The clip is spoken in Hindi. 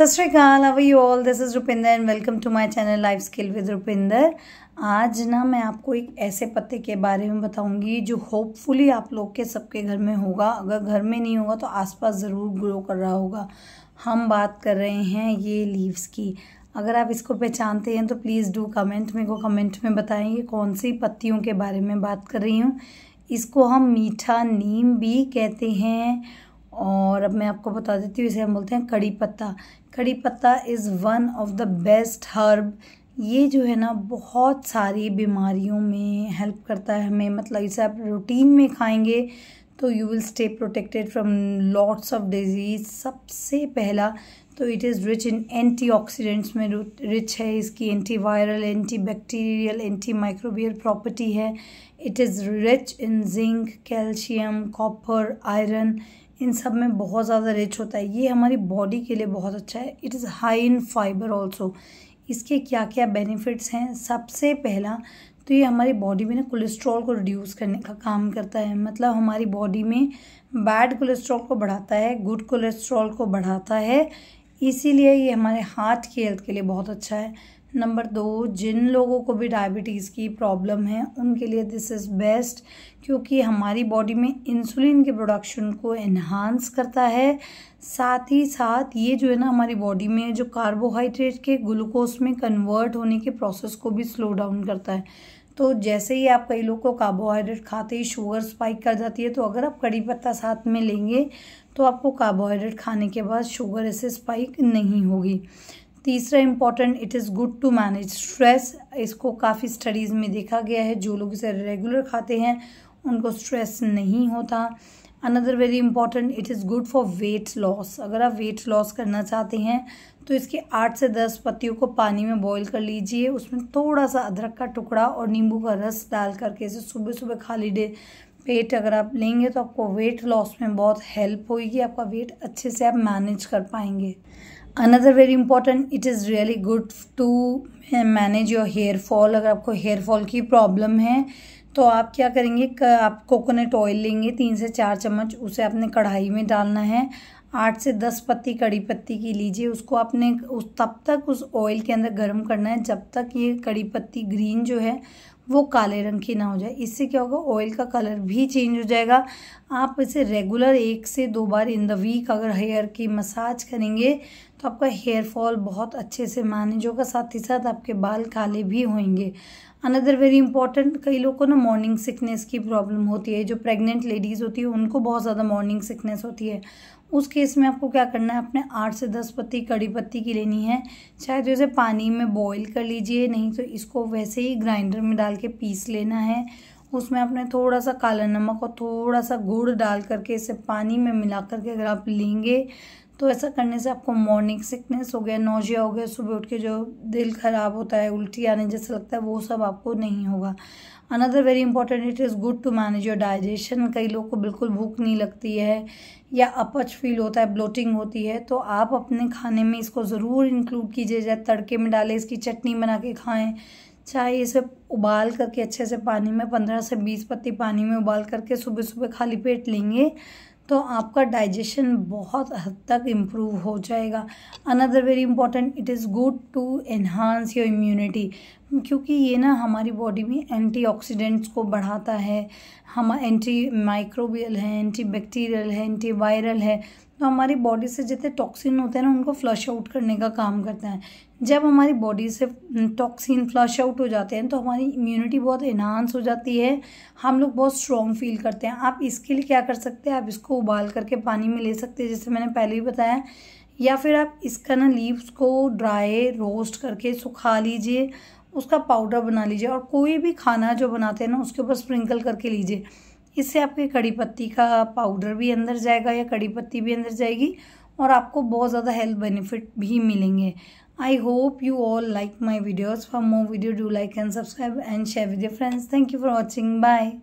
सत Sri Akal have you all this is Rupinder and welcome to my channel life skill with Rupinder आज ना मैं आपको एक ऐसे पत्ते के बारे में बताऊंगी जो होपफुली आप लोग के सबके घर में होगा अगर घर में नहीं होगा तो आसपास ज़रूर ग्रो कर रहा होगा हम बात कर रहे हैं ये लीव्स की अगर आप इसको पहचानते हैं तो प्लीज़ डू कमेंट मेरे को कमेंट में बताएँ कि कौन सी पत्तियों के बारे में बात कर रही हूँ इसको हम मीठा नीम भी कहते हैं और अब मैं आपको बता देती हूँ इसे हम बोलते हैं कड़ी patta kadi patta is one of the best herb ये जो है ना बहुत सारी बीमारियों में हेल्प करता है हमें मतलब इसे आप रूटीन में खाएंगे तो you will stay protected from lots of diseases सबसे पहला तो it is rich in antioxidants में रिच है इसकी antiviral antibacterial antimicrobial property है it is rich in zinc calcium copper iron इन सब में बहुत ज़्यादा रिच होता है ये हमारी बॉडी के लिए बहुत अच्छा है it is high in fibre also इसके क्या क्या बेनिफिट्स हैं सबसे पहला तो ये हमारी बॉडी में ना कोलेस्ट्रॉल को रिड्यूस करने का काम करता है मतलब हमारी बॉडी में बैड कोलेस्ट्रॉल को बढ़ाता है गुड कोलेस्ट्रॉल को बढ़ाता है इसीलिए ये हमारे हार्ट की हेल्थ के लिए बहुत अच्छा है नंबर दो जिन लोगों को भी डायबिटीज़ की प्रॉब्लम है उनके लिए दिस इज़ बेस्ट क्योंकि हमारी बॉडी में इंसुलिन के प्रोडक्शन को इन्हांस करता है साथ ही साथ ये जो है ना हमारी बॉडी में जो कार्बोहाइड्रेट के ग्लूकोज में कन्वर्ट होने के प्रोसेस को भी स्लो डाउन करता है तो जैसे ही आप कई लोग को कार्बोहाइड्रेट खाते ही शुगर स्पाइक कर जाती है तो अगर आप कड़ी पत्ता साथ में लेंगे तो आपको कार्बोहाइड्रेट खाने के बाद शुगर ऐसे स्पाइक नहीं होगी तीसरा important it is good to manage stress इसको काफ़ी स्टडीज़ में देखा गया है जो लोग इसे रेगुलर खाते हैं उनको स्ट्रेस नहीं होता another very important it is good for weight loss अगर आप वेट लॉस करना चाहते हैं तो इसके आठ से दस पत्तियों को पानी में बॉईल कर लीजिए उसमें थोड़ा सा अदरक का टुकड़ा और नींबू का रस डाल करके इसे सुबह सुबह खाली डे पेट अगर आप लेंगे तो आपको वेट लॉस में बहुत हेल्प होगी आपका वेट अच्छे से आप मैनेज कर पाएंगे another very important it is really good to manage your hair fall अगर आपको हेयर फॉल की प्रॉब्लम है तो आप क्या करेंगे आप कोकोनट ऑयल लेंगे तीन से चार चम्मच उसे आपने कढ़ाई में डालना है आठ से दस पत्ती कड़ी पत्ती की लीजिए उसको आपने उस तब तक उस ऑयल के अंदर गर्म करना है जब तक ये कड़ी पत्ती ग्रीन जो है वो काले रंग की ना हो जाए इससे क्या होगा ऑयल का कलर भी चेंज हो जाएगा आप इसे रेगुलर एक से दो बार इन द वीक अगर हेयर की मसाज करेंगे तो आपका हेयर फॉल बहुत अच्छे से मैनेज होगा साथ ही साथ आपके बाल काले भी होंगे अनदर वेरी इंपॉर्टेंट कई लोगों को ना मॉर्निंग सिकनेस की प्रॉब्लम होती है जो प्रेग्नेंट लेडीज़ होती है उनको बहुत ज़्यादा मॉर्निंग सिकनेस होती है उस केस में आपको क्या करना है आपने आठ से दस पत्ती कड़ी पत्ती की लेनी है चाहे तो इसे पानी में बॉईल कर लीजिए नहीं तो इसको वैसे ही ग्राइंडर में डाल के पीस लेना है उसमें आपने थोड़ा सा काला नमक और थोड़ा सा गुड़ डाल करके इसे पानी में मिला करके अगर आप लेंगे तो ऐसा करने से आपको मॉर्निंग सिकनेस हो गया नोजिया हो गया सुबह उठ के जो दिल ख़राब होता है उल्टी आने जैसा लगता है वो सब आपको नहीं होगा another very important it is good to manage your digestion कई लोग को बिल्कुल भूख नहीं लगती है या अपच फील होता है ब्लोटिंग होती है तो आप अपने खाने में इसको ज़रूर इंक्लूड कीजिए जाए तड़के में डालें इसकी चटनी बना के खाएँ चाय इसे उबाल करके अच्छे से पानी में पंद्रह से बीस पत्ती पानी में उबाल करके सुबह सुबह खाली पेट लेंगे तो आपका डाइजेशन बहुत हद तक इम्प्रूव हो जाएगा another very important it is good to enhance your immunity क्योंकि ये ना हमारी बॉडी में एंटीऑक्सीडेंट्स को बढ़ाता है हम एंटी माइक्रोबियल है एंटी बैक्टीरियल है एंटी वायरल है तो हमारी बॉडी से जितने टॉक्सिन होते हैं ना उनको फ्लश आउट करने का काम करते हैं जब हमारी बॉडी से टॉक्सिन फ्लश आउट हो जाते हैं तो हमारी इम्यूनिटी बहुत इन्हांस हो जाती है हम लोग बहुत स्ट्रॉन्ग फील करते हैं आप इसके लिए क्या कर सकते हैं आप इसको उबाल करके पानी में ले सकते हैं जैसे मैंने पहले ही बताया या फिर आप इसका ना लीव्स को ड्राई रोस्ट करके सुखा लीजिए उसका पाउडर बना लीजिए और कोई भी खाना जो बनाते हैं ना उसके ऊपर स्प्रिंकल करके लीजिए इससे आपके कड़ी पत्ती का पाउडर भी अंदर जाएगा या कड़ी पत्ती भी अंदर जाएगी और आपको बहुत ज़्यादा हेल्थ बेनिफिट भी मिलेंगे I hope you all like my videos for more video do like and subscribe and share with your friends thank you for watching bye